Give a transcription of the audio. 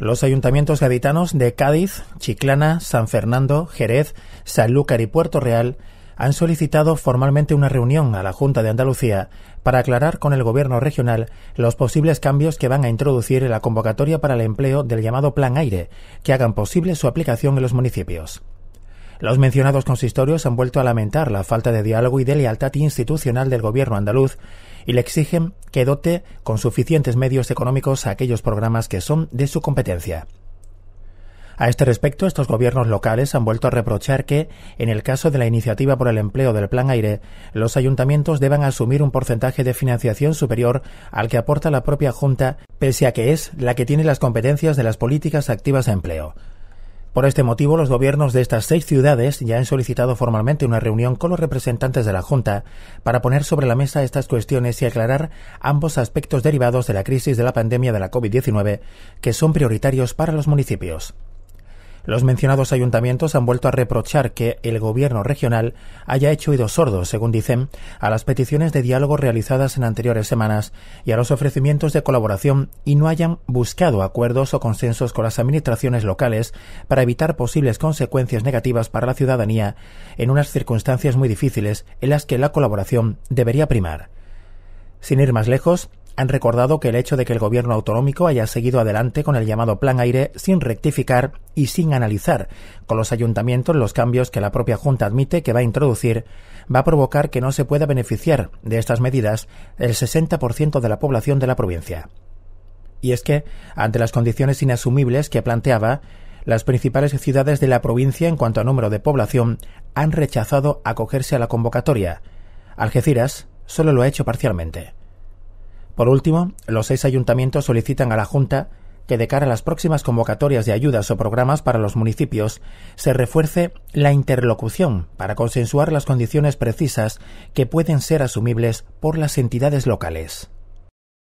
Los ayuntamientos gaditanos de Cádiz, Chiclana, San Fernando, Jerez, Sanlúcar y Puerto Real han solicitado formalmente una reunión a la Junta de Andalucía para aclarar con el Gobierno regional los posibles cambios que van a introducir en la convocatoria para el empleo del llamado Plan Aire, que hagan posible su aplicación en los municipios. Los mencionados consistorios han vuelto a lamentar la falta de diálogo y de lealtad institucional del gobierno andaluz y le exigen que dote con suficientes medios económicos a aquellos programas que son de su competencia. A este respecto, estos gobiernos locales han vuelto a reprochar que, en el caso de la iniciativa por el empleo del Plan Aire, los ayuntamientos deban asumir un porcentaje de financiación superior al que aporta la propia Junta, pese a que es la que tiene las competencias de las políticas activas de empleo. Por este motivo, los gobiernos de estas seis ciudades ya han solicitado formalmente una reunión con los representantes de la Junta para poner sobre la mesa estas cuestiones y aclarar ambos aspectos derivados de la crisis de la pandemia de la COVID-19 que son prioritarios para los municipios. Los mencionados ayuntamientos han vuelto a reprochar que el gobierno regional haya hecho oídos sordos, según dicen, a las peticiones de diálogo realizadas en anteriores semanas y a los ofrecimientos de colaboración y no hayan buscado acuerdos o consensos con las administraciones locales para evitar posibles consecuencias negativas para la ciudadanía en unas circunstancias muy difíciles en las que la colaboración debería primar. Sin ir más lejos, han recordado que el hecho de que el gobierno autonómico haya seguido adelante con el llamado Plan Aire sin rectificar y sin analizar con los ayuntamientos los cambios que la propia Junta admite que va a introducir va a provocar que no se pueda beneficiar de estas medidas el 60% de la población de la provincia. Y es que, ante las condiciones inasumibles que planteaba, las principales ciudades de la provincia en cuanto a número de población han rechazado acogerse a la convocatoria. Algeciras solo lo ha hecho parcialmente. Por último, los seis ayuntamientos solicitan a la Junta que de cara a las próximas convocatorias de ayudas o programas para los municipios se refuerce la interlocución para consensuar las condiciones precisas que pueden ser asumibles por las entidades locales.